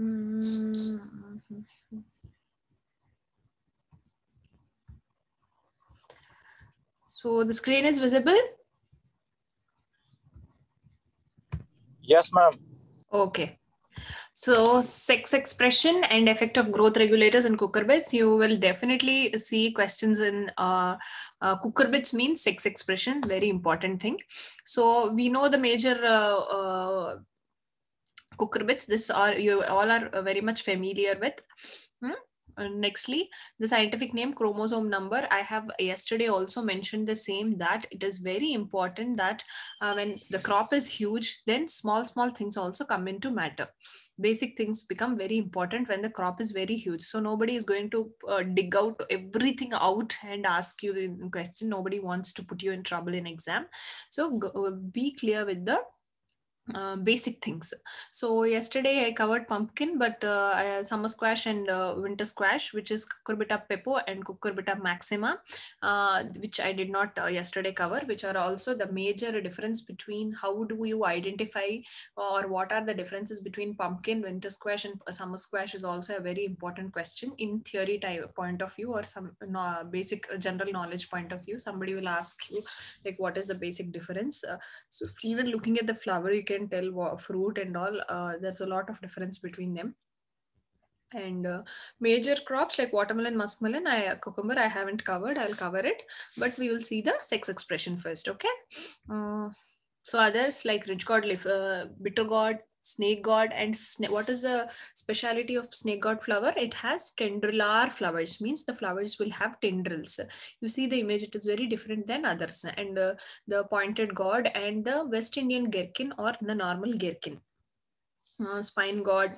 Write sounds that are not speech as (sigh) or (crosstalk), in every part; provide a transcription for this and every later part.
Mm-hmm. So the screen is visible? Yes, ma'am. Okay. So sex expression and effect of growth regulators in cucurbits, you will definitely see questions in uh, uh, cucurbits means sex expression, very important thing. So we know the major uh, uh cucurbits. This are you all are very much familiar with. Hmm? Uh, nextly the scientific name chromosome number i have yesterday also mentioned the same that it is very important that uh, when the crop is huge then small small things also come into matter basic things become very important when the crop is very huge so nobody is going to uh, dig out everything out and ask you the question nobody wants to put you in trouble in exam so go, uh, be clear with the uh, basic things. So yesterday I covered pumpkin, but uh, summer squash and uh, winter squash, which is cucurbita pepo and cucurbita maxima, uh, which I did not uh, yesterday cover, which are also the major difference between how do you identify or what are the differences between pumpkin, winter squash and summer squash is also a very important question in theory type point of view or some no, basic uh, general knowledge point of view. Somebody will ask you like, what is the basic difference? so even looking at the flower, you can tell what fruit and all uh, there's a lot of difference between them and uh, major crops like watermelon muskmelon i cucumber i haven't covered i'll cover it but we will see the sex expression first okay uh, so others like rich god leaf, uh, bitter gourd snake god and sna- what is the speciality of snake god flower it has tendrilar flowers means the flowers will have tendrils you see the image it is very different than others and uh, the pointed god and the west indian gherkin or the normal gherkin uh, spine god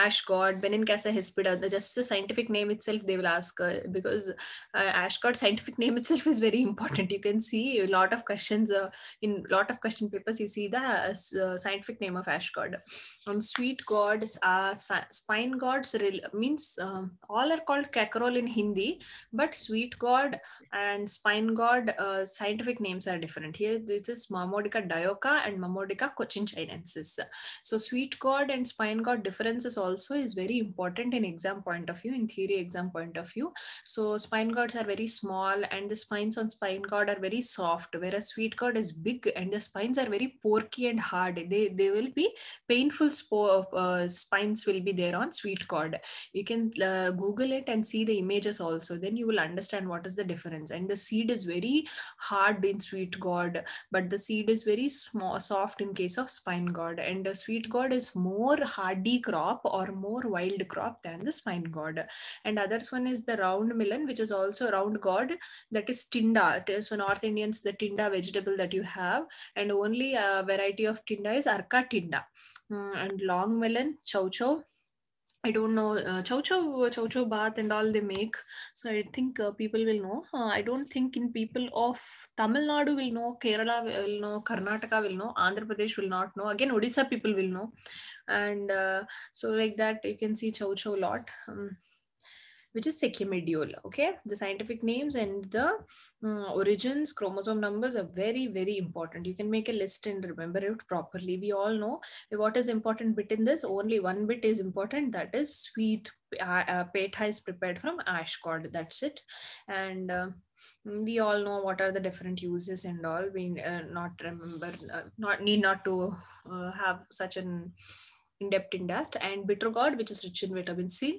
ash god benin casa hispida just the scientific name itself they will ask uh, because uh, ash god scientific name itself is very important you can see a lot of questions uh, in lot of question papers you see the uh, uh, scientific name of ash god from sweet gods are uh, spine gods means uh, all are called kakarol in hindi but sweet god and spine god uh, scientific names are different here this is mammodica dioica and mammodica cochinchinensis. so sweet god and spine god differences also is very important in exam point of view in theory exam point of view so spine gods are very small and the spines on spine god are very soft whereas sweet god is big and the spines are very porky and hard they they will be painful uh, spines will be there on sweet cord you can uh, google it and see the images also then you will understand what is the difference and the seed is very hard in sweet gourd but the seed is very small soft in case of spine gourd and the sweet gourd is more hardy crop or more wild crop than the spine gourd and others one is the round melon which is also round gourd that is tinda so north indians the tinda vegetable that you have and only a uh, variety of tinda is arka tinda hmm, and long melon, chow chow. I don't know uh, chow chow chow chow bath and all they make. So I think uh, people will know. Uh, I don't think in people of Tamil Nadu will know, Kerala will know, Karnataka will know, Andhra Pradesh will not know. Again, Odisha people will know, and uh, so like that you can see chow chow lot. Um, which is secimidiola okay the scientific names and the uh, origins chromosome numbers are very very important you can make a list and remember it properly we all know what is important bit in this only one bit is important that is sweet uh, uh, petha is prepared from ash cord that's it and uh, mm, we all know what are the different uses and all we uh, not remember uh, not need not to uh, have such an in depth in that and bitter gourd which is rich in vitamin c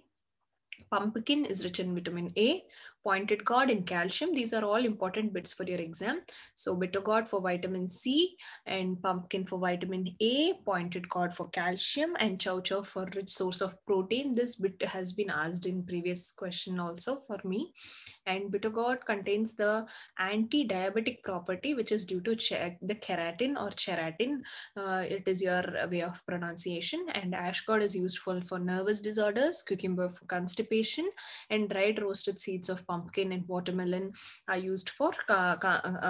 Pumpkin is rich in vitamin A, pointed god and calcium. These are all important bits for your exam. So bitter god for vitamin C and pumpkin for vitamin A, pointed god for calcium and chow chow for rich source of protein. This bit has been asked in previous question also for me. And bitter god contains the anti-diabetic property which is due to the keratin or cheratin. Uh, it is your way of pronunciation and ash god is useful for nervous disorders, cucumber for constipation and dried roasted seeds of pumpkin and watermelon are used for uh,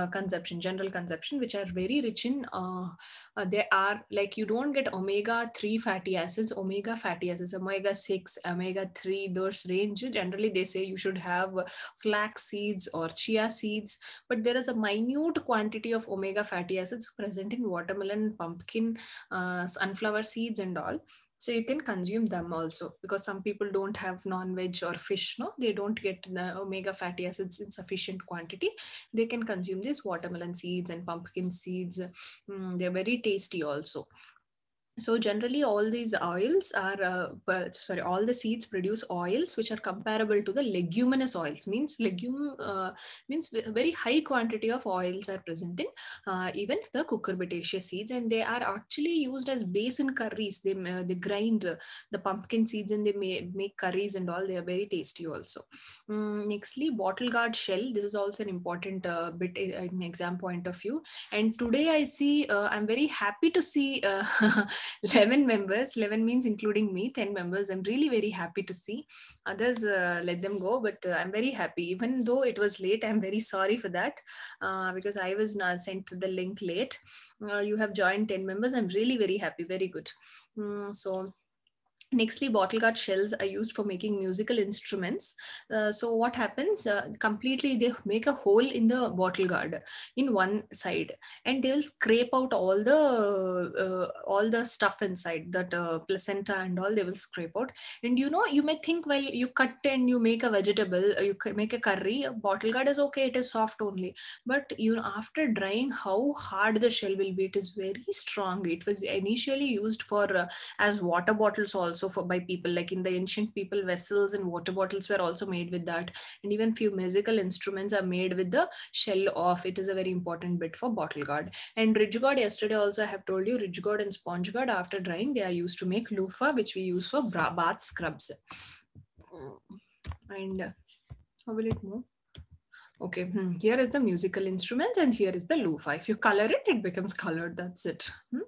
consumption, general consumption, which are very rich in, uh, uh, they are like you don't get omega 3 fatty acids, omega fatty acids, omega 6, omega 3, those range. Generally, they say you should have flax seeds or chia seeds, but there is a minute quantity of omega fatty acids present in watermelon, pumpkin, sunflower seeds, and all so you can consume them also because some people don't have non-veg or fish no they don't get the omega fatty acids in sufficient quantity they can consume these watermelon seeds and pumpkin seeds mm, they're very tasty also so generally all these oils are uh, well, sorry all the seeds produce oils which are comparable to the leguminous oils means legume uh, means very high quantity of oils are present in uh, even the cucurbitaceous seeds and they are actually used as base in curries they uh, they grind the pumpkin seeds and they may, make curries and all they are very tasty also um, nextly bottle guard shell this is also an important uh, bit in, exam point of view and today i see uh, i'm very happy to see (laughs) 11 members 11 means including me 10 members i'm really very happy to see others uh, let them go but uh, i'm very happy even though it was late i'm very sorry for that uh, because i was sent the link late uh, you have joined 10 members i'm really very happy very good mm, so Nextly, bottle guard shells are used for making musical instruments. Uh, so what happens? Uh, completely, they make a hole in the bottle guard in one side, and they will scrape out all the uh, all the stuff inside that uh, placenta and all. They will scrape out. And you know, you may think, well, you cut and you make a vegetable, uh, you make a curry. A bottle guard is okay; it is soft only. But you know, after drying, how hard the shell will be. It is very strong. It was initially used for uh, as water bottles also also for by people like in the ancient people vessels and water bottles were also made with that and even few musical instruments are made with the shell of it is a very important bit for bottle guard and ridge guard yesterday also i have told you ridge guard and sponge guard after drying they are used to make loofah which we use for bath scrubs and uh, how will it move okay, hmm, here is the musical instrument and here is the loofah If you color it, it becomes colored, that's it. Hmm?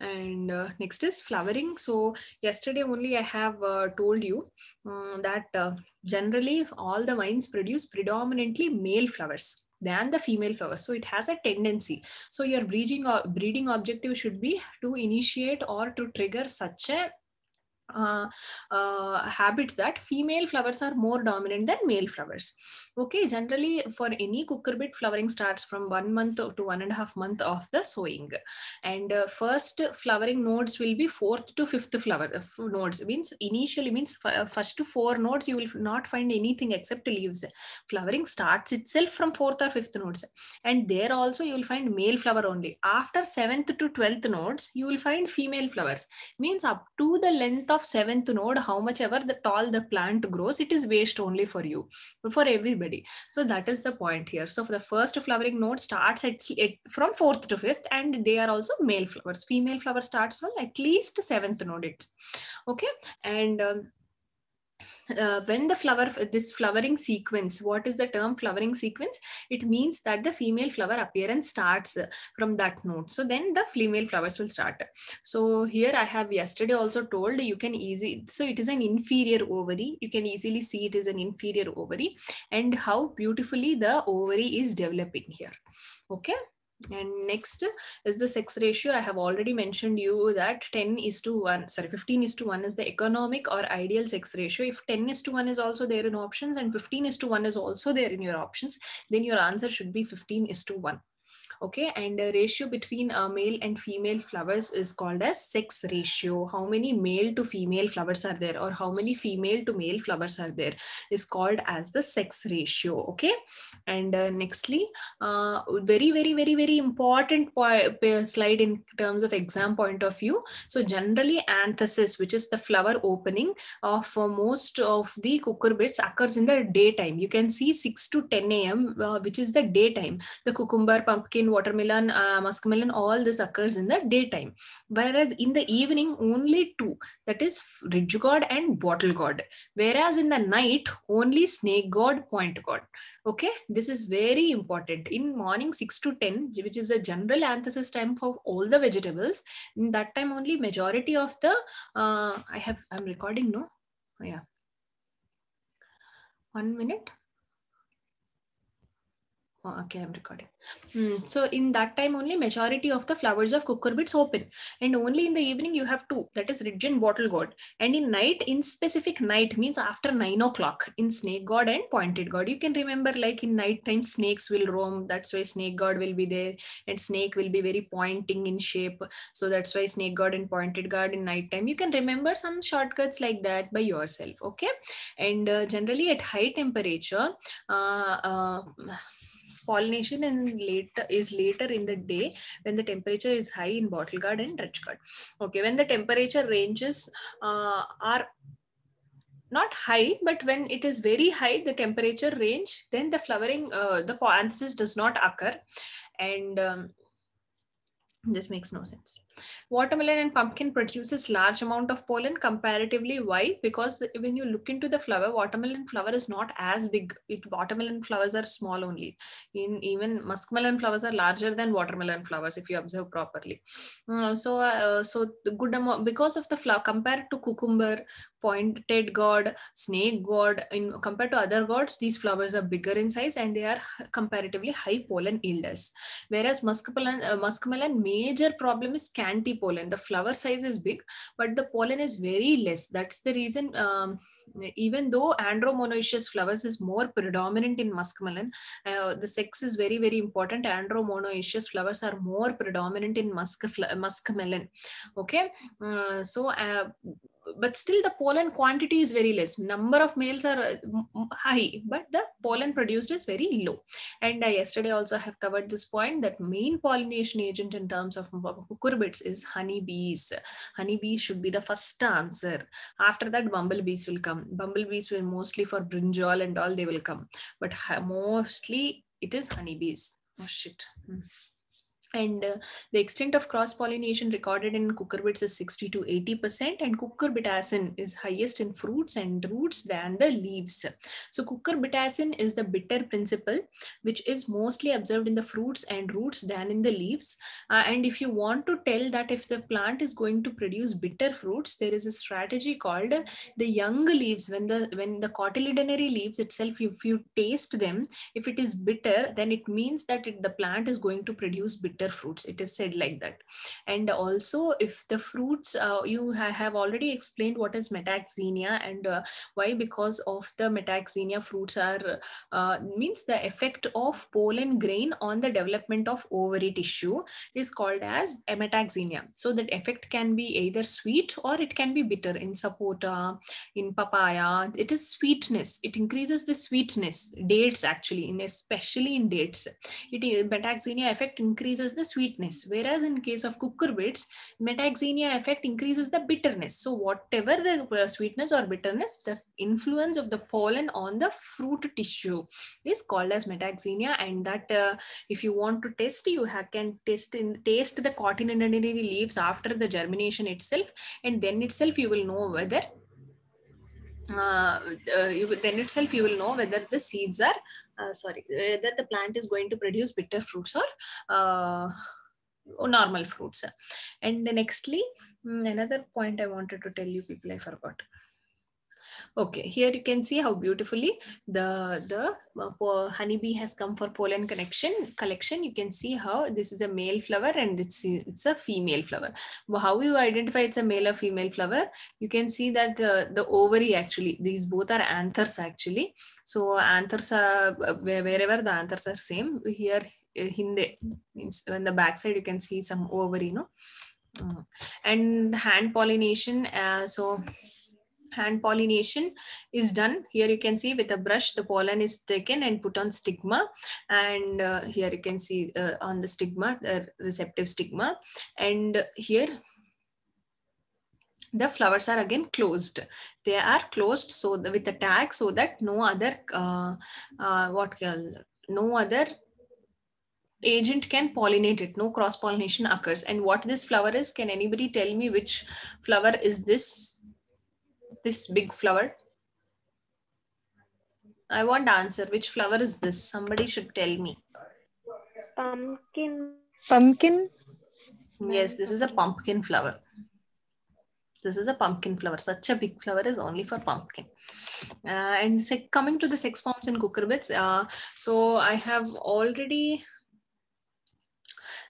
And uh, next is flowering. So yesterday only I have uh, told you um, that uh, generally all the vines produce predominantly male flowers than the female flowers. So it has a tendency. So your breeding, uh, breeding objective should be to initiate or to trigger such a uh, uh, habits that female flowers are more dominant than male flowers. Okay, generally for any cucurbit flowering starts from one month to one and a half month of the sowing, and uh, first flowering nodes will be fourth to fifth flower uh, nodes. Means initially means uh, first to four nodes you will not find anything except leaves. Flowering starts itself from fourth or fifth nodes, and there also you will find male flower only. After seventh to twelfth nodes you will find female flowers. Means up to the length of of seventh node, how much ever the tall the plant grows, it is waste only for you, for everybody. So that is the point here. So for the first flowering node starts at, at from fourth to fifth, and they are also male flowers. Female flower starts from at least seventh node. It's okay, and um, uh, when the flower this flowering sequence what is the term flowering sequence it means that the female flower appearance starts uh, from that note so then the female flowers will start so here i have yesterday also told you can easy so it is an inferior ovary you can easily see it is an inferior ovary and how beautifully the ovary is developing here okay and next is the sex ratio i have already mentioned you that 10 is to 1 sorry 15 is to 1 is the economic or ideal sex ratio if 10 is to 1 is also there in options and 15 is to 1 is also there in your options then your answer should be 15 is to 1 okay and the ratio between a uh, male and female flowers is called as sex ratio how many male to female flowers are there or how many female to male flowers are there is called as the sex ratio okay and uh, nextly uh, very very very very important slide in terms of exam point of view so generally anthesis which is the flower opening of uh, most of the cucurbits occurs in the daytime you can see 6 to 10 a.m uh, which is the daytime the cucumber pumpkin watermelon, uh, muskmelon, all this occurs in the daytime. Whereas in the evening, only two, that is ridge god and bottle god. Whereas in the night, only snake god, point god. Okay, this is very important. In morning 6 to 10, which is a general anthesis time for all the vegetables, in that time only majority of the, uh, I have, I'm recording, no? Oh, yeah. One minute. Oh, okay, I'm recording. Hmm, so in that time only majority of the flowers of cucurbits open and only in the evening you have two that is ridge and bottle god and in night in specific night means after nine o'clock in snake god and pointed god you can remember like in night time snakes will roam that's why snake god will be there and snake will be very pointing in shape so that's why snake god and pointed god in night time you can remember some shortcuts like that by yourself okay and uh, generally at high temperature uh, uh, pollination later is later in the day when the temperature is high in bottle guard and dredge guard. Okay, when the temperature ranges uh, are not high, but when it is very high, the temperature range, then the flowering, uh, the anthesis does not occur. And um, this makes no sense watermelon and pumpkin produces large amount of pollen comparatively why because when you look into the flower watermelon flower is not as big it watermelon flowers are small only in even muskmelon flowers are larger than watermelon flowers if you observe properly uh, so uh, so good amount because of the flower compared to cucumber pointed god, snake god. In compared to other gods, these flowers are bigger in size and they are comparatively high pollen yielders. Whereas muskmelon, uh, muskmelon major problem is scanty pollen. The flower size is big, but the pollen is very less. That's the reason. Um, even though andromonoecious flowers is more predominant in muskmelon, uh, the sex is very very important. Andromonoecious flowers are more predominant in musk melon. Okay, uh, so. Uh, but still the pollen quantity is very less number of males are uh, high but the pollen produced is very low and yesterday also I have covered this point that main pollination agent in terms of cucurbits is honeybees honeybees should be the first answer after that bumblebees will come bumblebees will mostly for brinjal and all they will come but mostly it is honeybees oh shit hmm and uh, the extent of cross pollination recorded in cucurbits is 60 to 80 percent and cucurbitacin is highest in fruits and roots than the leaves so cucurbitacin is the bitter principle which is mostly observed in the fruits and roots than in the leaves uh, and if you want to tell that if the plant is going to produce bitter fruits there is a strategy called the young leaves when the when the cotyledonary leaves itself if you taste them if it is bitter then it means that it, the plant is going to produce bitter bitter fruits it is said like that and also if the fruits uh, you ha- have already explained what is metaxenia and uh, why because of the metaxenia fruits are uh, means the effect of pollen grain on the development of ovary tissue is called as metaxenia so that effect can be either sweet or it can be bitter in sapota in papaya it is sweetness it increases the sweetness dates actually in especially in dates it metaxenia effect increases the sweetness, whereas in case of cucurbits, metaxenia effect increases the bitterness. So whatever the uh, sweetness or bitterness, the influence of the pollen on the fruit tissue is called as metaxenia. And that uh, if you want to test, you can test in taste the cotinentinary leaves after the germination itself, and then itself you will know whether uh, uh, you, then itself you will know whether the seeds are uh, sorry, whether uh, the plant is going to produce bitter fruits or uh, normal fruits. And nextly, mm, another point I wanted to tell you people, I forgot. Okay, here you can see how beautifully the, the uh, honeybee has come for pollen connection collection. You can see how this is a male flower and it's, it's a female flower. How you identify it's a male or female flower? You can see that the, the ovary actually, these both are anthers actually. So anthers are uh, wherever the anthers are same. Here uh, in the, in the backside, you can see some ovary, no? Mm. and hand pollination. Uh, so hand pollination is done. Here you can see with a brush the pollen is taken and put on stigma and uh, here you can see uh, on the stigma, the receptive stigma and here the flowers are again closed they are closed so the, with a tag so that no other uh, uh, what no other agent can pollinate it no cross pollination occurs and what this flower is can anybody tell me which flower is this this big flower? I want answer. Which flower is this? Somebody should tell me. Pumpkin. Pumpkin? Yes, this is a pumpkin flower. This is a pumpkin flower. Such a big flower is only for pumpkin. Uh, and coming to the sex forms in cucurbits, uh, so I have already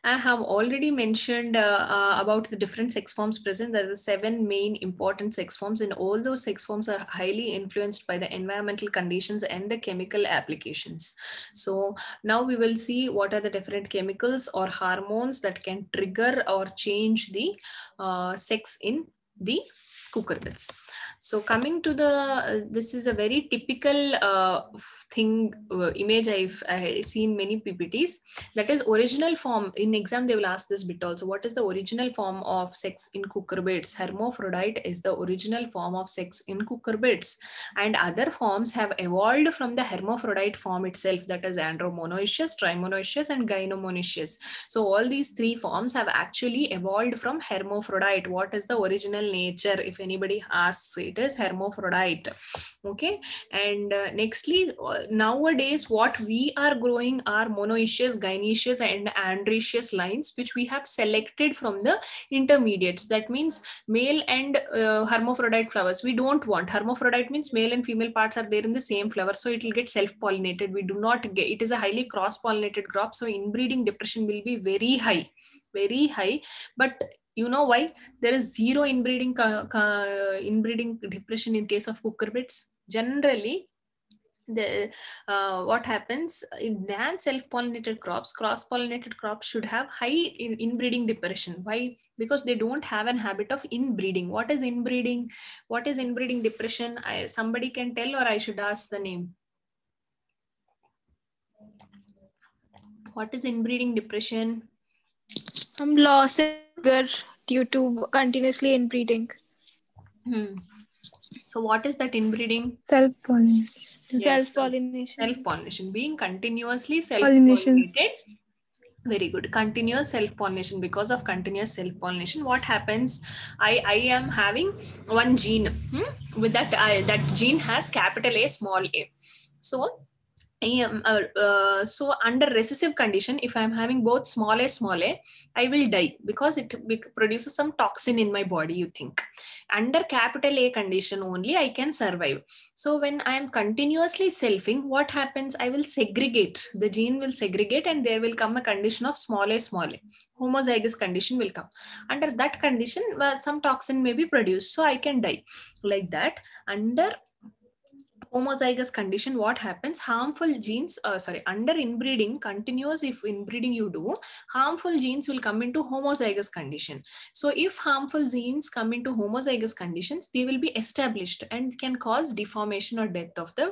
I have already mentioned uh, uh, about the different sex forms present. There are seven main important sex forms, and all those sex forms are highly influenced by the environmental conditions and the chemical applications. So now we will see what are the different chemicals or hormones that can trigger or change the uh, sex in the cucurbits so coming to the uh, this is a very typical uh, thing uh, image i've seen many ppts that is original form in exam they will ask this bit also what is the original form of sex in cucurbits hermaphrodite is the original form of sex in cucurbits and other forms have evolved from the hermaphrodite form itself that is andromonoecious trimonoecious and gynomonoecious so all these three forms have actually evolved from hermaphrodite what is the original nature if anybody asks it it is hermaphrodite okay and uh, nextly uh, nowadays what we are growing are monoecious gynoecious, and androecious lines which we have selected from the intermediates that means male and uh, hermaphrodite flowers we don't want hermaphrodite means male and female parts are there in the same flower so it will get self pollinated we do not get it is a highly cross pollinated crop so inbreeding depression will be very high very high but you know why there is zero inbreeding inbreeding depression in case of cucurbits generally the uh, what happens in than self-pollinated crops cross-pollinated crops should have high in, inbreeding depression why because they don't have an habit of inbreeding what is inbreeding what is inbreeding depression I, somebody can tell or i should ask the name what is inbreeding depression i'm lost bigger due to continuously inbreeding. Hmm. So, what is that inbreeding? Self pollination. Yes, self pollination. Self pollination. Being continuously self pollinated. Very good. Continuous self pollination. Because of continuous self pollination, what happens? I I am having one gene. Hmm? With that, I, that gene has capital A, small a. So uh, uh, so under recessive condition if i'm having both small a small a i will die because it produces some toxin in my body you think under capital a condition only i can survive so when i am continuously selfing what happens i will segregate the gene will segregate and there will come a condition of small a small a homozygous condition will come under that condition some toxin may be produced so i can die like that under homozygous condition what happens harmful genes uh, sorry under inbreeding continuous if inbreeding you do harmful genes will come into homozygous condition so if harmful genes come into homozygous conditions they will be established and can cause deformation or death of the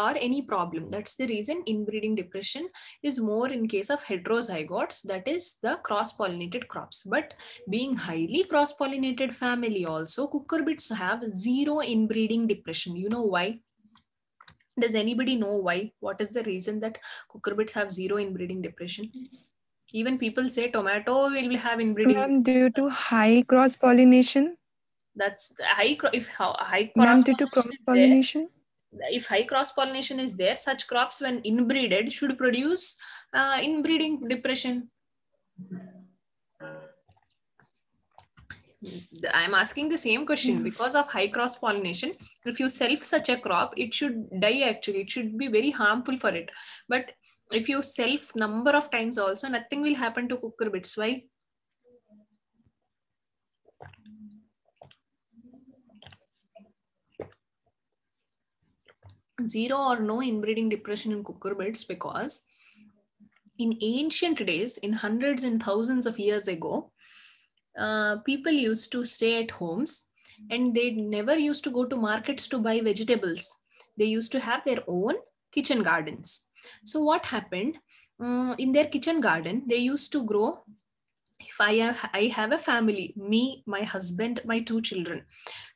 or any problem that's the reason inbreeding depression is more in case of heterozygotes that is the cross pollinated crops but being highly cross pollinated family also cucurbits have zero inbreeding depression you know why does anybody know why what is the reason that cucurbits have zero inbreeding depression even people say tomato will have inbreeding Ma'am, due to high cross pollination that's high if high cross due to cross pollination if high cross pollination is there such crops when inbreeded should produce uh, inbreeding depression i'm asking the same question mm. because of high cross pollination if you self such a crop it should die actually it should be very harmful for it but if you self number of times also nothing will happen to cucurbits why zero or no inbreeding depression in cucurbits because in ancient days in hundreds and thousands of years ago uh, people used to stay at homes and they never used to go to markets to buy vegetables. They used to have their own kitchen gardens. So, what happened um, in their kitchen garden, they used to grow. If I have, I have a family, me, my husband, my two children.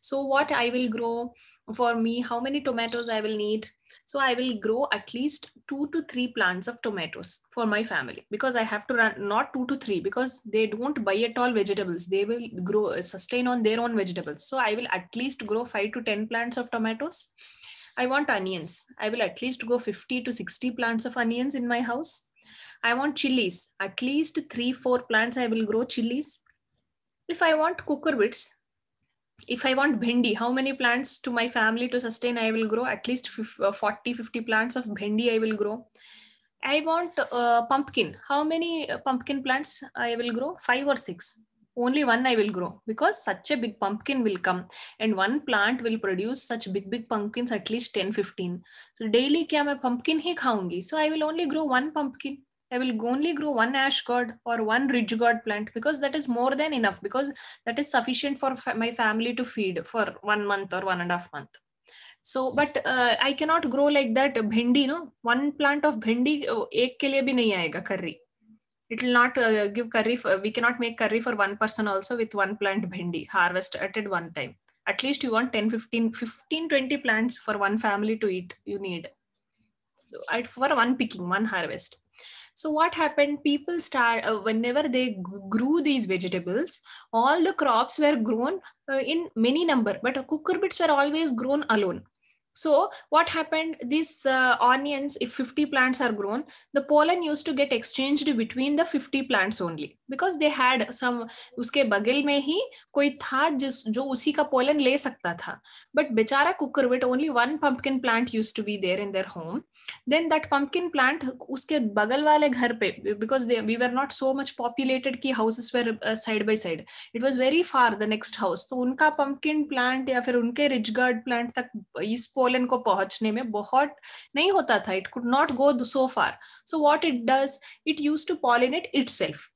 So, what I will grow for me, how many tomatoes I will need. So, I will grow at least two to three plants of tomatoes for my family because I have to run not two to three because they don't buy at all vegetables. They will grow uh, sustain on their own vegetables. So I will at least grow five to ten plants of tomatoes. I want onions. I will at least go 50 to 60 plants of onions in my house. I want chilies. At least three, four plants I will grow chilies. If I want cucurbits, if i want bhendi how many plants to my family to sustain i will grow at least uh, 40 50 plants of bhendi i will grow i want uh, pumpkin how many uh, pumpkin plants i will grow five or six only one i will grow because such a big pumpkin will come and one plant will produce such big big pumpkins at least 10 15 so daily kya main pumpkin hi khaungi so i will only grow one pumpkin I will only grow one ash gourd or one ridge gourd plant because that is more than enough because that is sufficient for fa my family to feed for one month or one and a half month. So, but uh, I cannot grow like that bhindi, no? One plant of bhindi, oh, ek ke liye bhi nahi aayega curry. It will not uh, give curry. For, we cannot make curry for one person also with one plant bhindi harvest at one time. At least you want 10, 15, 15, 20 plants for one family to eat. You need. So, I, for one picking, one harvest so what happened people start uh, whenever they g- grew these vegetables all the crops were grown uh, in many number but cucurbits were always grown alone So what happened? this uh, onions, if 50 plants are grown, the pollen used to get exchanged between the 50 plants only because they had some uske बगल mein hi koi tha jis jo usi ka pollen le sakta tha But बेचारा cucurbit only one pumpkin plant used to be there in their home. Then that pumpkin plant uske बगल wale ghar pe because they, we were not so much populated ki houses were uh, side by side. It was very far the next house. so, unka pumpkin plant ya fir unke ridge guard plant tak is pollen को पहुंचने में बहुत नहीं होता था it could not go so far so what it does it use to pollinate itself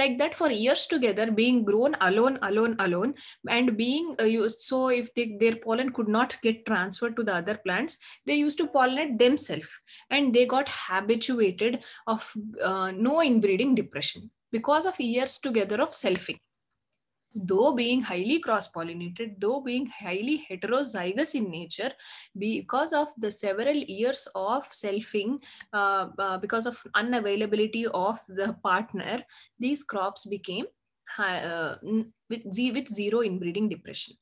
like that for years together being grown alone alone alone and being uh, used so if they, their pollen could not get transferred to the other plants they used to pollinate themselves and they got habituated of uh, no inbreeding depression because of years together of selfing though being highly cross-pollinated, though being highly heterozygous in nature, because of the several years of selfing, uh, uh, because of unavailability of the partner, these crops became uh, with, with zero inbreeding depression.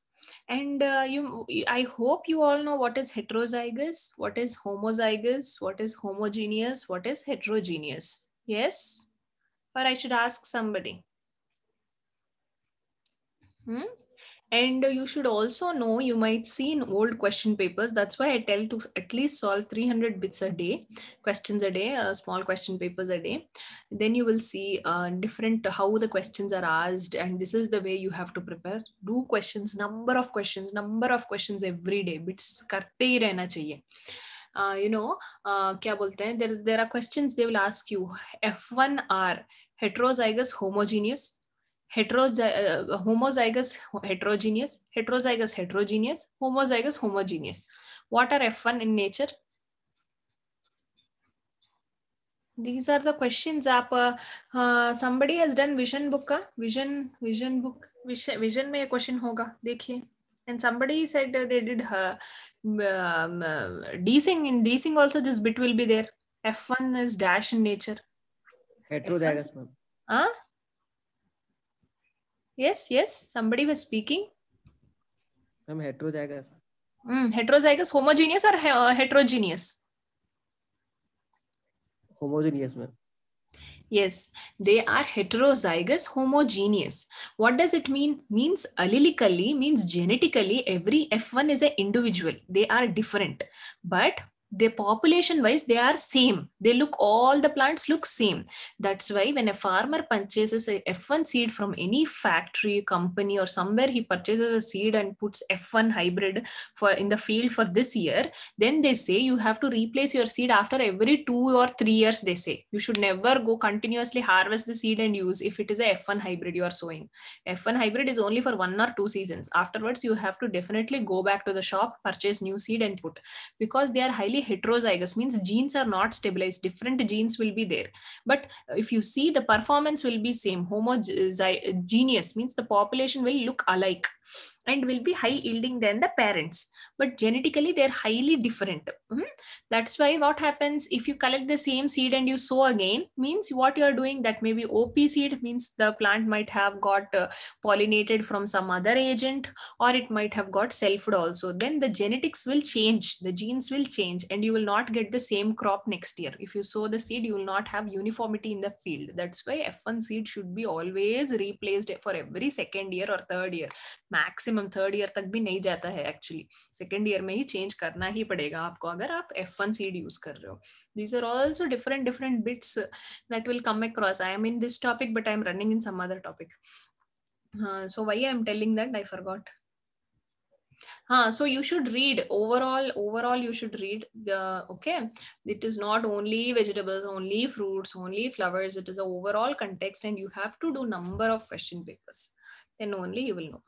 And uh, you, I hope you all know what is heterozygous, what is homozygous, what is homogeneous, what is heterogeneous. Yes? Or I should ask somebody. Hmm? And you should also know, you might see in old question papers, that's why I tell to at least solve 300 bits a day, questions a day, uh, small question papers a day. Then you will see uh, different how the questions are asked and this is the way you have to prepare. Do questions, number of questions, number of questions every day. Bits karte hi rehna chahiye. You uh, know uh, kya bolte hai? There there are questions they will ask you. F1R heterozygous homogeneous heterozygous, uh, homozygous, heterogeneous, heterozygous, heterogeneous, homozygous, homogeneous. What are F1 in nature? These are the questions. Aap, uh, uh, somebody has done vision book ka? Vision, vision book. Vision, vision mein a question hoga. Dekhiye. And somebody said they did uh, um, uh, desing. In desing also this bit will be there. F1 is dash in nature. Heterozygous. Huh? yes yes somebody was speaking i'm heterozygous mm, heterozygous homogeneous or he- uh, heterogeneous homogeneous ma'am yes they are heterozygous homogeneous what does it mean means allelically means genetically every f1 is an individual they are different but the population wise they are same they look all the plants look same that's why when a farmer purchases a f1 seed from any factory company or somewhere he purchases a seed and puts f1 hybrid for in the field for this year then they say you have to replace your seed after every 2 or 3 years they say you should never go continuously harvest the seed and use if it is a f1 hybrid you are sowing f1 hybrid is only for one or two seasons afterwards you have to definitely go back to the shop purchase new seed and put because they are highly heterozygous means genes are not stabilized different genes will be there but if you see the performance will be same homogeneous means the population will look alike and will be high yielding than the parents but genetically they're highly different mm -hmm. that's why what happens if you collect the same seed and you sow again means what you are doing that may be op seed means the plant might have got uh, pollinated from some other agent or it might have got selfed also then the genetics will change the genes will change and you will not get the same crop next year if you sow the seed you will not have uniformity in the field that's why f1 seed should be always replaced for every second year or third year maximum Third year, year तक भी नहीं जाता है actually second year में ही change करना ही पड़ेगा आपको अगर आप एफ वन सीड यूज कर रहे हो these are also different different bits that will come across I am in this topic but I am running in some other topic so why i'm telling that i forgot so you should read overall overall you should read the okay it is not only vegetables only fruits only flowers it is a overall context and you have to do number of question papers then only you will know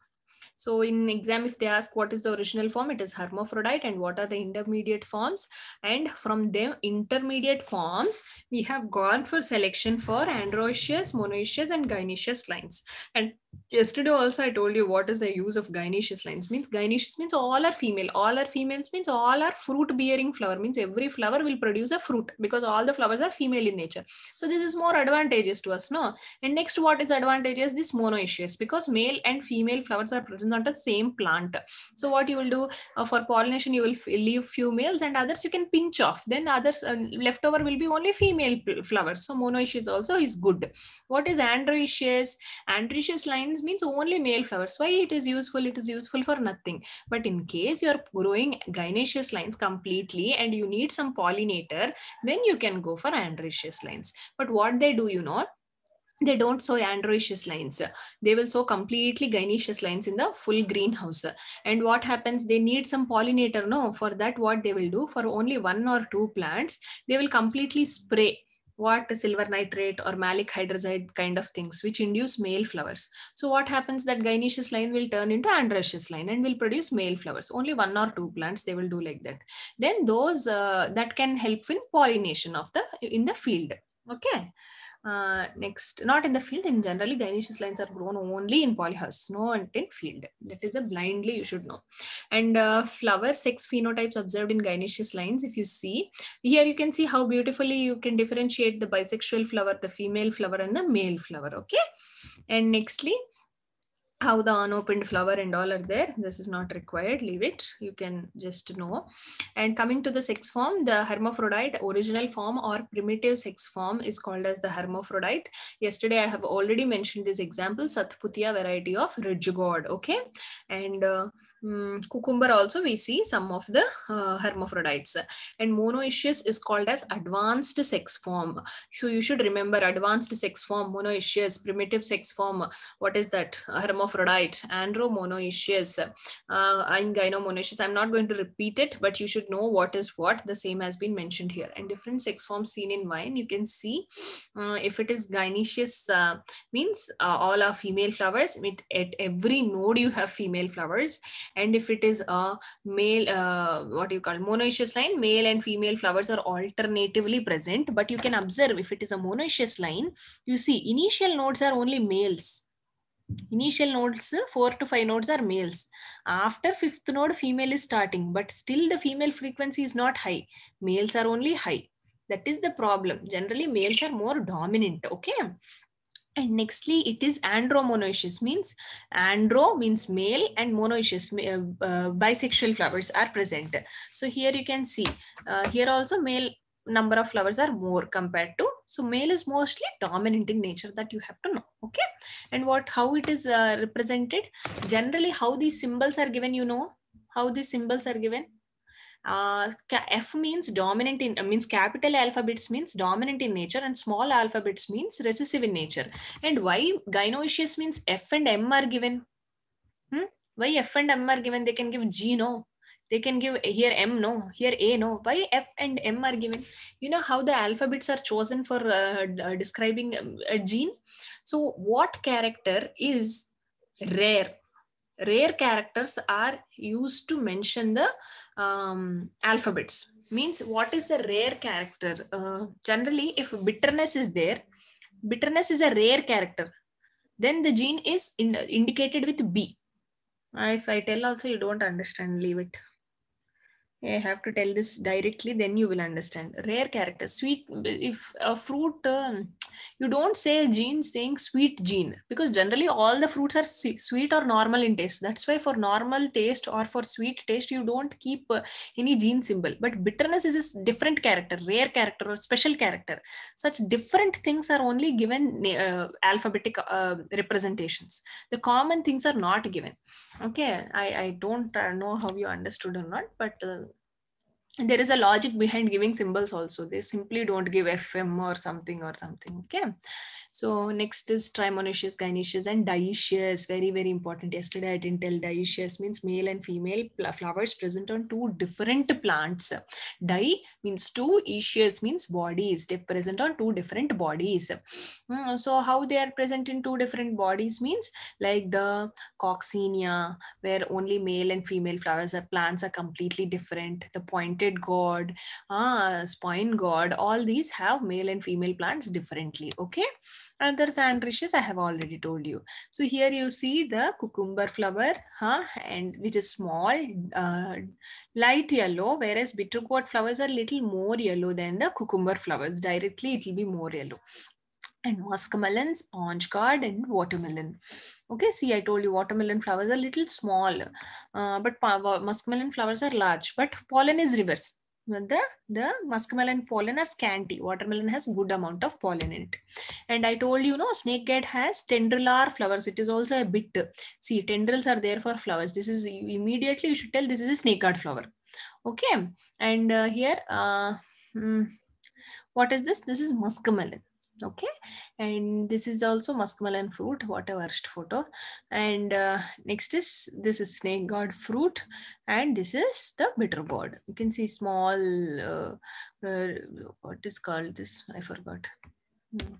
so in exam, if they ask what is the original form, it is hermaphrodite and what are the intermediate forms. And from them intermediate forms, we have gone for selection for androecious, monoecious and gynecious lines. And yesterday also I told you what is the use of gynaecious lines means gynaecious means all are female all are females means all are fruit bearing flower means every flower will produce a fruit because all the flowers are female in nature so this is more advantageous to us no and next what is advantageous this monoecious because male and female flowers are present on the same plant so what you will do uh, for pollination you will leave few males and others you can pinch off then others uh, leftover will be only female flowers so monoecious also is good what is androecious androecious line kinds means only male flowers. Why it is useful? It is useful for nothing. But in case you're growing gynaceous lines completely and you need some pollinator, then you can go for androecious lines. But what they do, you know, they don't sow androecious lines. They will sow completely gynaceous lines in the full greenhouse. And what happens? They need some pollinator. No, for that, what they will do for only one or two plants, they will completely spray what silver nitrate or malic hydrazide kind of things which induce male flowers so what happens that gynaecious line will turn into androecious line and will produce male flowers only one or two plants they will do like that then those uh, that can help in pollination of the in the field okay uh, next, not in the field. In generally, gynaecious lines are grown only in polyhus, and in field. That is a blindly you should know. And uh, flower sex phenotypes observed in gynaecious lines. If you see here, you can see how beautifully you can differentiate the bisexual flower, the female flower, and the male flower. Okay. And nextly, how the unopened flower and all are there this is not required leave it you can just know and coming to the sex form the hermaphrodite original form or primitive sex form is called as the hermaphrodite yesterday i have already mentioned this example satputya variety of ridge god okay and uh, um, cucumber also we see some of the uh, hermaphrodites and monoecious is called as advanced sex form so you should remember advanced sex form monoecious primitive sex form what is that hermaphrodite andromonoecious uh, and monoecious. i'm not going to repeat it but you should know what is what the same has been mentioned here and different sex forms seen in wine you can see uh, if it is gynoecious uh, means uh, all are female flowers at every node you have female flowers and if it is a male uh, what do you call it? monoecious line male and female flowers are alternatively present but you can observe if it is a monoecious line you see initial nodes are only males initial nodes four to five nodes are males after fifth node female is starting but still the female frequency is not high males are only high that is the problem generally males are more dominant okay and nextly, it is andromonoecious means andro means male and monoecious uh, uh, bisexual flowers are present. So here you can see uh, here also male number of flowers are more compared to so male is mostly dominant in nature that you have to know okay and what how it is uh, represented generally how these symbols are given you know how these symbols are given uh, F means dominant in uh, means capital alphabets means dominant in nature and small alphabets means recessive in nature. And why gynoecious means F and M are given? Hmm? Why F and M are given? They can give G no. They can give here M no, here A no. Why F and M are given? You know how the alphabets are chosen for uh, uh describing um, a gene? So what character is rare? Rare characters are used to mention the um, alphabets means what is the rare character uh, generally if bitterness is there bitterness is a rare character then the gene is in, indicated with b uh, if i tell also you don't understand leave it I have to tell this directly, then you will understand. Rare character, sweet. If a fruit um, you don't say gene saying sweet gene because generally all the fruits are sweet or normal in taste that's why for normal taste or for sweet taste you don't keep uh, any gene symbol but bitterness is a different character rare character or special character such different things are only given uh, alphabetic uh, representations the common things are not given okay i i don't uh, know how you understood or not but uh, there is a logic behind giving symbols also they simply don't give fm or something or something okay so next is trimonaceous, gynaceous and dioecious. Very, very important. Yesterday I didn't tell dioecious means male and female flowers present on two different plants. Di means two, ecious means bodies. They present on two different bodies. Hmm, so how they are present in two different bodies means like the coccinia where only male and female flowers or plants are completely different. The pointed god, ah, spine god. all these have male and female plants differently. Okay. Another sand I have already told you. So here you see the cucumber flower, huh? and which is small, uh, light yellow, whereas bittergourd flowers are little more yellow than the cucumber flowers. Directly, it will be more yellow and muskmelon, sponge gourd, and watermelon. Okay, see, I told you watermelon flowers are little small, uh, but muskmelon flowers are large, but pollen is reverse the, the muskmelon, pollen are scanty. Watermelon has good amount of pollen in it. And I told you, snake snakehead has tendrilar flowers. It is also a bit, see, tendrils are there for flowers. This is, immediately you should tell this is a snakehead flower. Okay. And uh, here, uh, hmm, what is this? This is muskmelon okay and this is also muskmelon fruit what a worst photo and uh, next is this is snake god fruit and this is the bitter bitterboard you can see small uh, uh, what is called this i forgot hmm.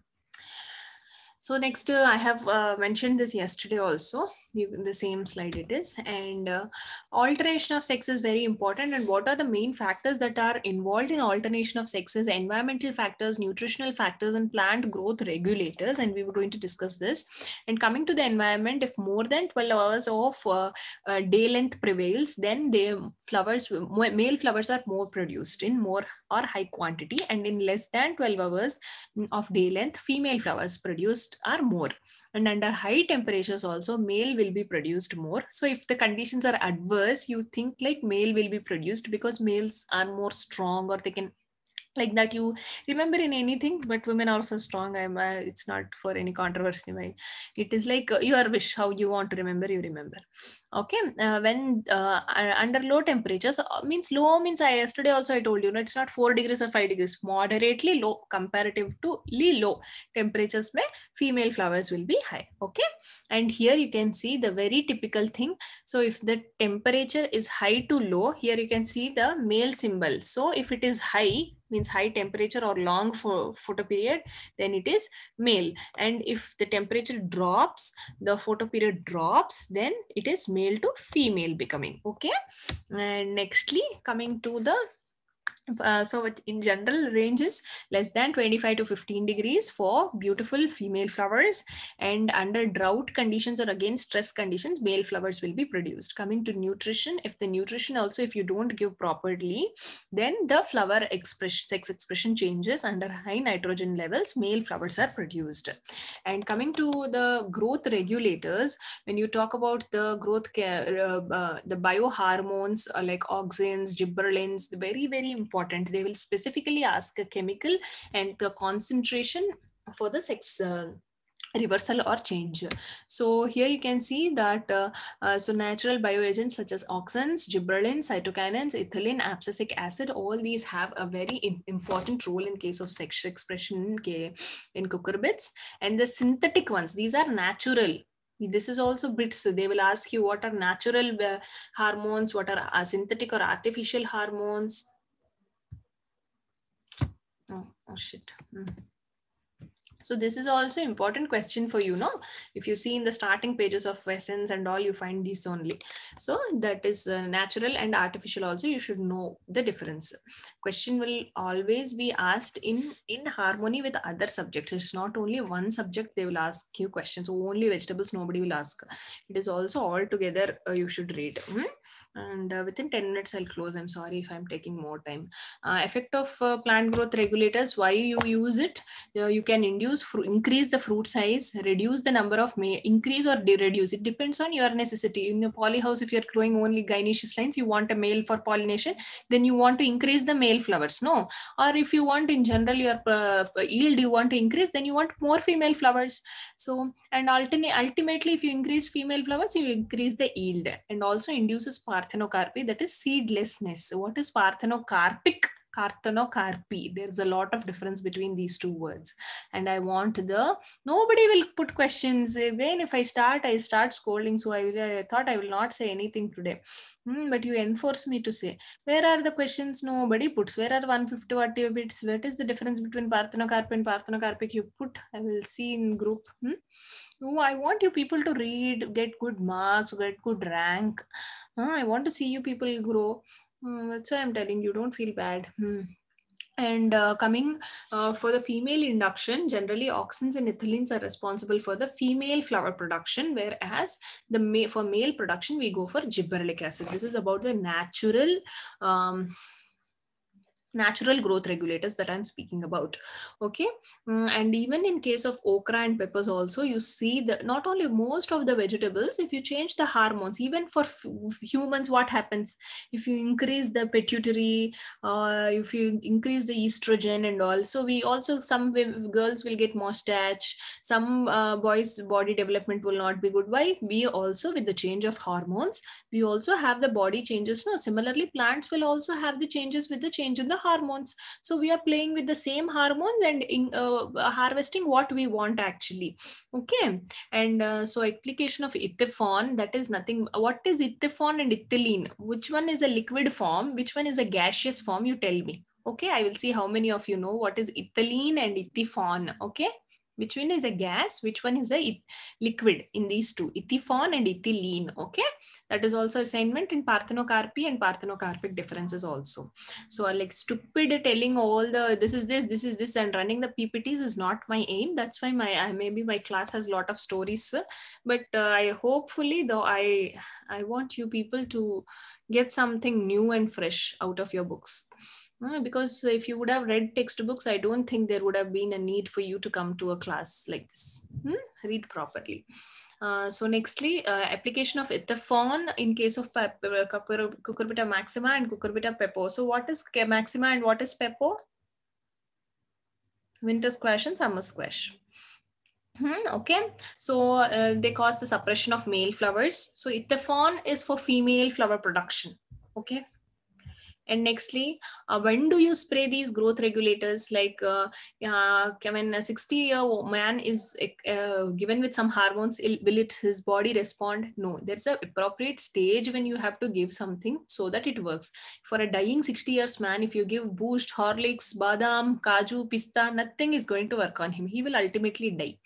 So next, uh, I have uh, mentioned this yesterday also, the, the same slide it is. And uh, of sex is very important. And what are the main factors that are involved in alternation of sexes? Environmental factors, nutritional factors, and plant growth regulators. And we were going to discuss this. And coming to the environment, if more than 12 hours of uh, uh, day length prevails, then the flowers, male flowers are more produced in more or high quantity. And in less than 12 hours mm, of day length, female flowers produce produced are more and under high temperatures also male will be produced more so if the conditions are adverse you think like male will be produced because males are more strong or they can like that you remember in anything but women are so strong i'm uh, it's not for any controversy my it is like uh, your wish how you want to remember you remember okay uh, when uh, under low temperatures uh, means low means i yesterday also i told you no, it's not 4 degrees or 5 degrees moderately low comparative to low temperatures may female flowers will be high okay and here you can see the very typical thing so if the temperature is high to low here you can see the male symbol so if it is high means high temperature or long photo photoperiod, then it is male. And if the temperature drops, the photoperiod drops, then it is male to female becoming. Okay. And nextly, coming to the uh, so it, in general ranges less than 25 to 15 degrees for beautiful female flowers and under drought conditions or again stress conditions male flowers will be produced coming to nutrition if the nutrition also if you don't give properly then the flower expression sex expression changes under high nitrogen levels male flowers are produced and coming to the growth regulators when you talk about the growth care, uh, uh, the biohormones uh, like auxins gibberellins the very very important. They will specifically ask a chemical and the concentration for the sex uh, reversal or change. So here you can see that uh, uh, so natural bioagents such as auxins, gibberellin, cytokinins, ethylene, abscisic acid, all these have a very important role in case of sex expression in cucurbits. And the synthetic ones, these are natural this is also bits they will ask you what are natural uh, hormones what are uh, synthetic or artificial hormones Oh, oh shit. Mm so this is also important question for you know if you see in the starting pages of lessons and all you find these only so that is uh, natural and artificial also you should know the difference question will always be asked in in harmony with other subjects it's not only one subject they will ask you questions so only vegetables nobody will ask it is also all together uh, you should read mm -hmm. and uh, within 10 minutes i'll close i'm sorry if i'm taking more time uh, effect of uh, plant growth regulators why you use it uh, you can induce reduce increase the fruit size reduce the number of may increase or reduce it depends on your necessity in a polyhouse if you're growing only gynoecious lines you want a male for pollination then you want to increase the male flowers no or if you want in general your uh, uh yield you want to increase then you want more female flowers so and ultimately if you increase female flowers you increase the yield and also induces parthenocarpy that is seedlessness what is parthenocarpic Kartanokarpi. There's a lot of difference between these two words. And I want the, nobody will put questions. Again, if I start, I start scolding. So I, I thought I will not say anything today. Hmm, but you enforce me to say, where are the questions nobody puts? Where are 150 watt bits? What is the difference between Parthenocarp and Parthenocarpic? You put, I will see in group. Hmm? I want you people to read, get good marks, get good rank. Huh? I want to see you people grow. Hmm, that's why i'm telling you don't feel bad hmm. And uh, coming uh, for the female induction, generally auxins and ethylene are responsible for the female flower production, whereas the ma- for male production we go for gibberellic acid. This is about the natural. Um, natural growth regulators that i'm speaking about okay mm, and even in case of okra and peppers also you see that not only most of the vegetables if you change the hormones even for humans what happens if you increase the pituitary uh, if you increase the estrogen and all so we also some girls will get mustache some uh, boys body development will not be good why we also with the change of hormones we also have the body changes no similarly plants will also have the changes with the change in the hormones so we are playing with the same hormones and in, uh, harvesting what we want actually okay and uh, so application of ethifon that is nothing what is ethifon and ethylene which one is a liquid form which one is a gaseous form you tell me okay i will see how many of you know what is ethylene and ethifon okay which one is a gas? Which one is a liquid in these two, ethyphon and ethylene, okay? That is also assignment in parthenocarpy and parthenocarpic differences also. So like stupid telling all the, this is this, this is this and running the PPTs is not my aim. That's why my, maybe my class has a lot of stories, but uh, I hopefully though I, I want you people to get something new and fresh out of your books. Hmm, because if you would have read textbooks i don't think there would have been a need for you to come to a class like this hmm? read properly uh, so nextly, uh, application of ethafon in case of uh, cucurbita maxima and cucurbita pepo. So what is maxima and what is pepo? Winter squash and summer squash. Hmm, okay, so uh, they cause the suppression of male flowers. So ethafon is for female flower production. Okay, and nextly, uh, when do you spray these growth regulators? Like, uh, uh, when a 60 year old man is uh, given with some hormones, will it his body respond? No, there's a appropriate stage when you have to give something so that it works. For a dying 60 years man, if you give boost, horlicks, badam, kaju, pista, nothing is going to work on him. He will ultimately die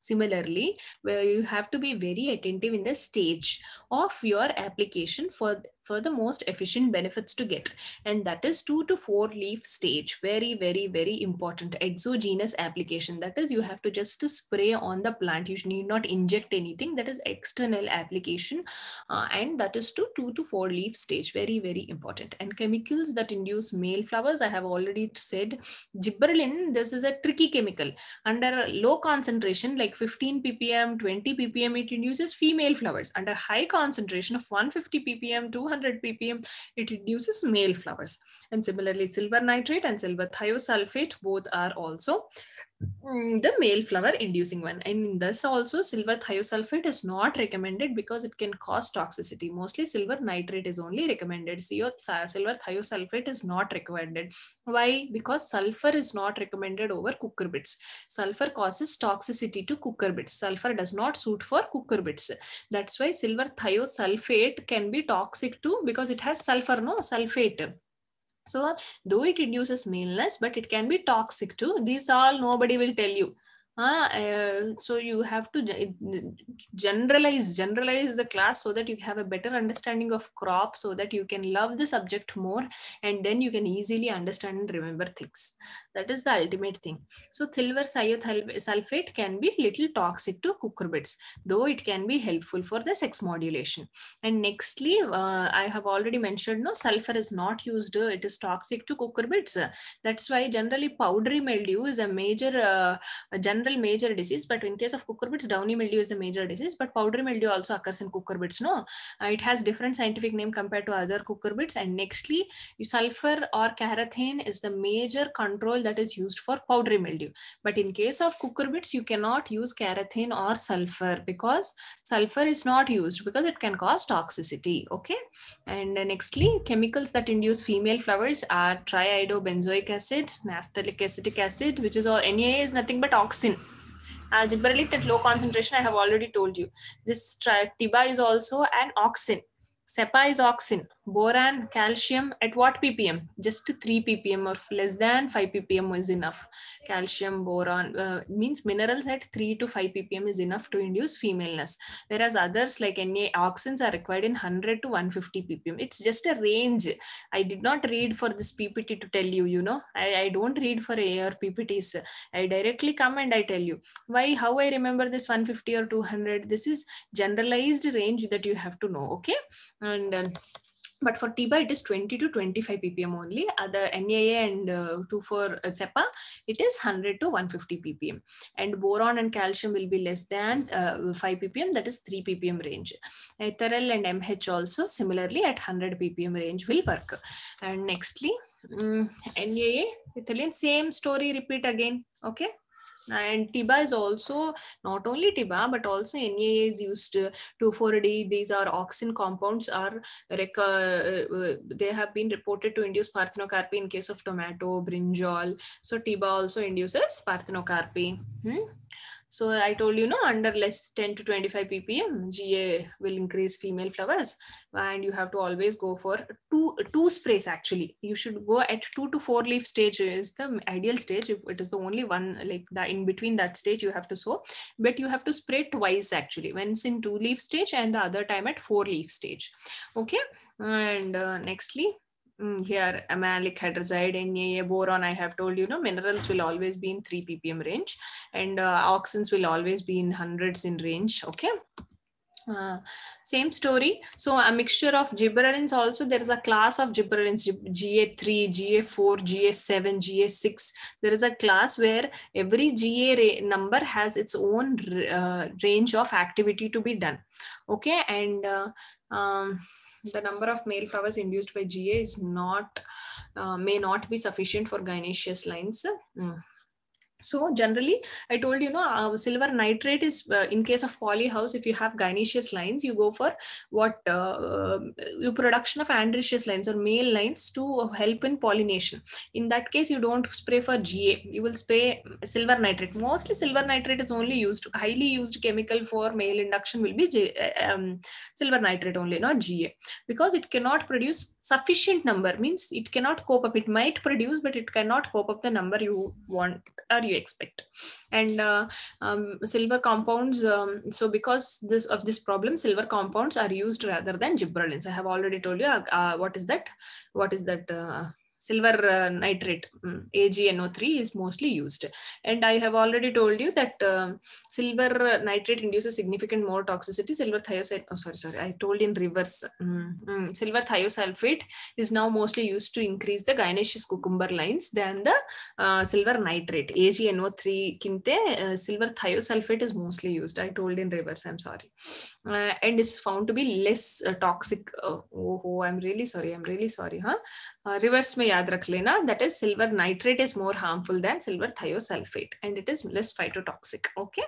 similarly where you have to be very attentive in the stage of your application for for the most efficient benefits to get. And that is two to four leaf stage. Very, very, very important exogenous application. That is, you have to just spray on the plant. You need not inject anything. That is external application. Uh, and that is to two to four leaf stage. Very, very important. And chemicals that induce male flowers, I have already said gibberellin, this is a tricky chemical. Under low concentration, like 15 ppm, 20 ppm, it induces female flowers. Under high concentration of 150 ppm, to 200 ppm, it reduces male flowers. And similarly, silver nitrate and silver thiosulfate both are also Mm, the male flower inducing one and thus also silver thiosulfate is not recommended because it can cause toxicity mostly silver nitrate is only recommended so silver thiosulfate is not recommended why because sulfur is not recommended over cucurbits sulfur causes toxicity to cucurbits sulfur does not suit for cucurbits that's why silver thiosulfate can be toxic too because it has sulfur no sulfate so though it reduces maleness, but it can be toxic too. These all nobody will tell you uh, so you have to generalize generalize the class so that you have a better understanding of crop so that you can love the subject more and then you can easily understand and remember things that is the ultimate thing so silver sulfate can be little toxic to cucurbits though it can be helpful for the sex modulation and nextly uh, i have already mentioned no sulfur is not used uh, it is toxic to cucurbits that's why generally powdery mildew is a major uh, general general major disease, but in case of cucurbits, downy mildew is the major disease, but powdery mildew also occurs in cucurbits, no? Uh, it has different scientific name compared to other cucurbits. And nextly, sulfur or carathane is the major control that is used for powdery mildew. But in case of cucurbits, you cannot use carathane or sulfur because sulfur is not used because it can cause toxicity, okay? And uh, nextly, chemicals that induce female flowers are triiodobenzoic acid, naphthalic acetic acid, which is all NAA is nothing but auxin algebraic at low concentration i have already told you this tiba is also an auxin Cepizoxin, boron, calcium at what ppm? Just 3 ppm or less than 5 ppm is enough. Calcium, boron uh, means minerals at 3 to 5 ppm is enough to induce femaleness. Whereas others like NA auxins are required in 100 to 150 ppm. It's just a range. I did not read for this PPT to tell you, you know, I, I don't read for AR PPTs. I directly come and I tell you. Why, how I remember this 150 or 200? This is generalized range that you have to know, okay? and um, but for TBA, it is 20 to 25 ppm only. Other uh, NAA and uh, 2 for uh, it is 100 to 150 ppm. And boron and calcium will be less than uh, 5 ppm, that is 3 ppm range. ethereal and MH also similarly at 100 ppm range will work. And nextly, um, mm, NAA, ethylene, same story repeat again, okay? and tiba is also not only tiba but also NAA is used uh, 2,4-D. These are auxin compounds are rec- uh, uh, they have been reported to induce parthenocarpy in case of tomato, brinjal. So tiba also induces parthenocarpy. Hmm? So I told you, know under less 10 to 25 ppm, GA will increase female flowers. And you have to always go for two, two sprays actually. You should go at two to four leaf stage is the ideal stage. If it is the only one, like the in between that stage you have to sow, but you have to spray twice actually. Once in two leaf stage and the other time at four leaf stage. Okay. And uh, nextly, Mm, here ammonic hydrazide and AA boron I have told you know minerals will always be in 3 ppm range and uh, auxins will always be in hundreds in range okay uh, same story so a mixture of gibberellins also there is a class of gibberellins ga3 ga4 ga7 ga6 there is a class where every ga number has its own uh, range of activity to be done okay and uh, um, the number of male flowers induced by GA is not uh, may not be sufficient for gynaecious lines. Mm so generally, I told you know uh, silver nitrate is uh, in case of polyhouse. If you have gynaceous lines, you go for what uh, uh production of andricious lines or male lines to help in pollination. In that case, you don't spray for GA. You will spray silver nitrate. Mostly silver nitrate is only used highly used chemical for male induction will be G, uh, um, silver nitrate only, not GA, because it cannot produce sufficient number. Means it cannot cope up. It might produce, but it cannot cope up the number you want or you expect and uh, um, silver compounds um, so because this of this problem silver compounds are used rather than gibberellins i have already told you uh, uh, what is that what is that uh, silver uh, nitrate mm, AgNO3 is mostly used. And I have already told you that um, uh, silver nitrate induces significant more toxicity. Silver thiosulfate, oh, sorry, sorry, I told in reverse. Mm, mm, silver thiosulfate is now mostly used to increase the gynaceous cucumber lines than the uh, silver nitrate. AgNO3 kinte, uh, silver thiosulfate is mostly used. I told in reverse, I'm sorry. Uh, and is found to be less uh, toxic. Oh, oh, oh, I'm really sorry. I'm really sorry, huh? Reverse uh, में याद रख लेना that is silver nitrate is more harmful than silver thiosulphate and it is less phytotoxic okay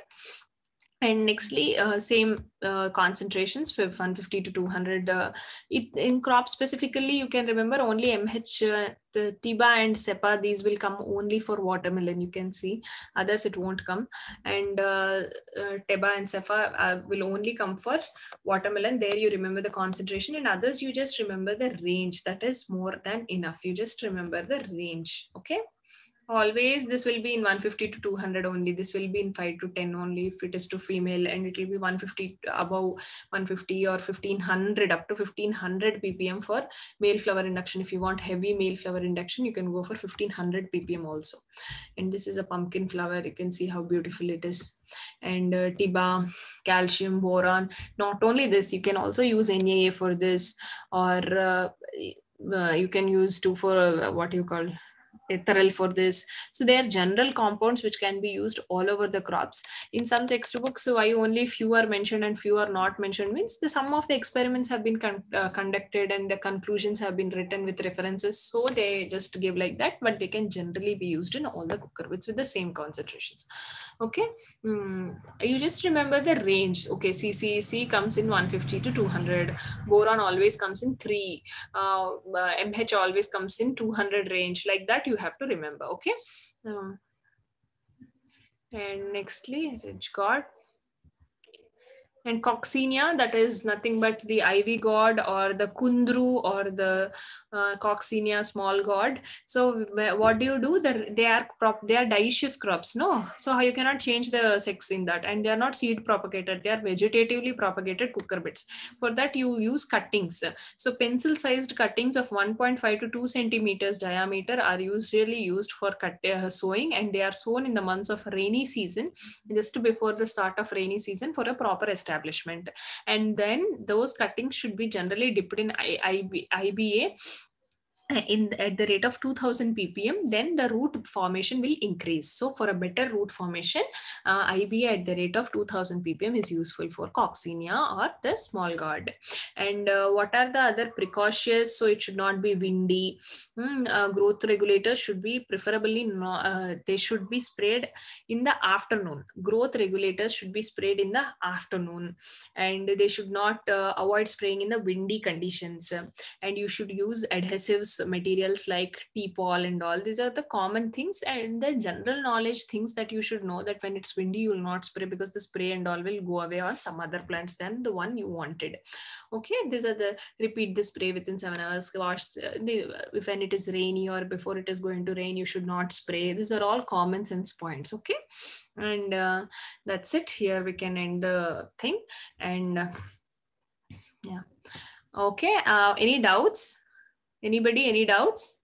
and nextly, uh, same uh, concentrations, 150 to 200. Uh, it, in crop specifically, you can remember only MH, uh, the TIBA and SEPA, these will come only for watermelon, you can see. Others, it won't come. And uh, uh, TEBA and SEPA will only come for watermelon. There you remember the concentration and others, you just remember the range. That is more than enough. You just remember the range, okay? always this will be in 150 to 200 only this will be in 5 to 10 only if it is to female and it will be 150 above 150 or 1500 up to 1500 ppm for male flower induction if you want heavy male flower induction you can go for 1500 ppm also and this is a pumpkin flower you can see how beautiful it is and uh, tiba calcium boron not only this you can also use naa for this or uh, uh, you can use two for uh, what you call etheryl eh, for this. So they are general compounds which can be used all over the crops. In some textbooks, why only few are mentioned and few are not mentioned means the some of the experiments have been con uh, conducted and the conclusions have been written with references. So they just give like that, but they can generally be used in all the cucurbits with the same concentrations. Okay. Mm. You just remember the range. Okay. CCEC comes in 150 to 200. Boron always comes in 3. Uh, uh, MH always comes in 200 range. Like that, you you have to remember okay um, and nextly Rich God and coxinia, that is nothing but the ivy god or the kundru or the uh, small god so what do you do They're, they are prop they are dioecious crops no so you cannot change the sex in that and they are not seed propagated they are vegetatively propagated cucurbits for that you use cuttings so pencil sized cuttings of 1.5 to 2 centimeters diameter are usually used for cut, uh, sowing and they are sown in the months of rainy season just before the start of rainy season for a proper establishment establishment and then those cuttings should be generally dipped in I, iba in at the rate of 2000 ppm then the root formation will increase so for a better root formation uh, iba at the rate of 2000 ppm is useful for coccinia or the small god and uh, what are the other precautions so it should not be windy mm, uh, growth regulators should be preferably no, uh, they should be sprayed in the afternoon growth regulators should be sprayed in the afternoon and they should not uh, avoid spraying in the windy conditions and you should use adhesives materials like t and all these are the common things and the general knowledge things that you should know that when it's windy you will not spray because the spray and all will go away on some other plants than the one you wanted okay these are the repeat the spray within seven hours wash the, if when it is rainy or before it is going to rain you should not spray these are all common sense points okay and uh, that's it here we can end the thing and uh, yeah okay uh, any doubts Anybody, any doubts?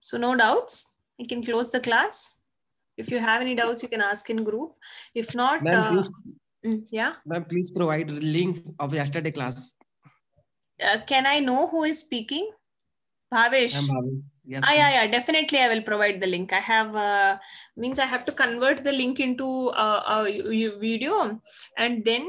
So no doubts. I can close the class. If you have any doubts, you can ask in group. If not, uh, mm, yeah. Ma'am, please provide the link of yesterday class. Uh, can I know who is speaking? Bhavesh. Yes, ah, yeah, yeah, definitely. I will provide the link. I have uh, means I have to convert the link into uh, a, a video, and then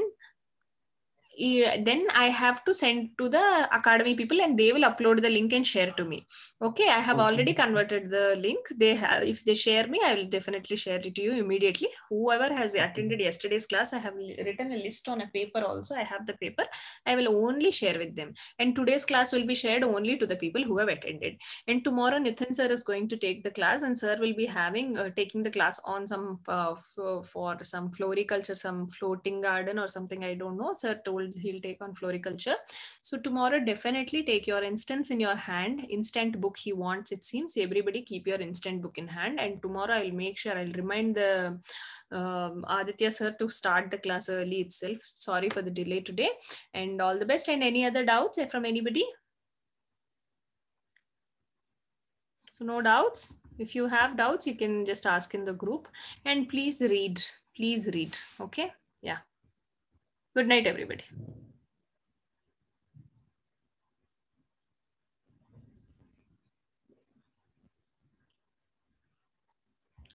then i have to send to the academy people and they will upload the link and share to me okay i have okay. already converted the link they have if they share me i will definitely share it to you immediately whoever has attended yesterday's class i have written a list on a paper also i have the paper i will only share with them and today's class will be shared only to the people who have attended and tomorrow nithin sir is going to take the class and sir will be having uh, taking the class on some uh, for some floriculture some floating garden or something i don't know sir told he'll take on floriculture so tomorrow definitely take your instance in your hand instant book he wants it seems everybody keep your instant book in hand and tomorrow i'll make sure i'll remind the um, aditya sir to start the class early itself sorry for the delay today and all the best and any other doubts from anybody so no doubts if you have doubts you can just ask in the group and please read please read okay yeah Good night, everybody.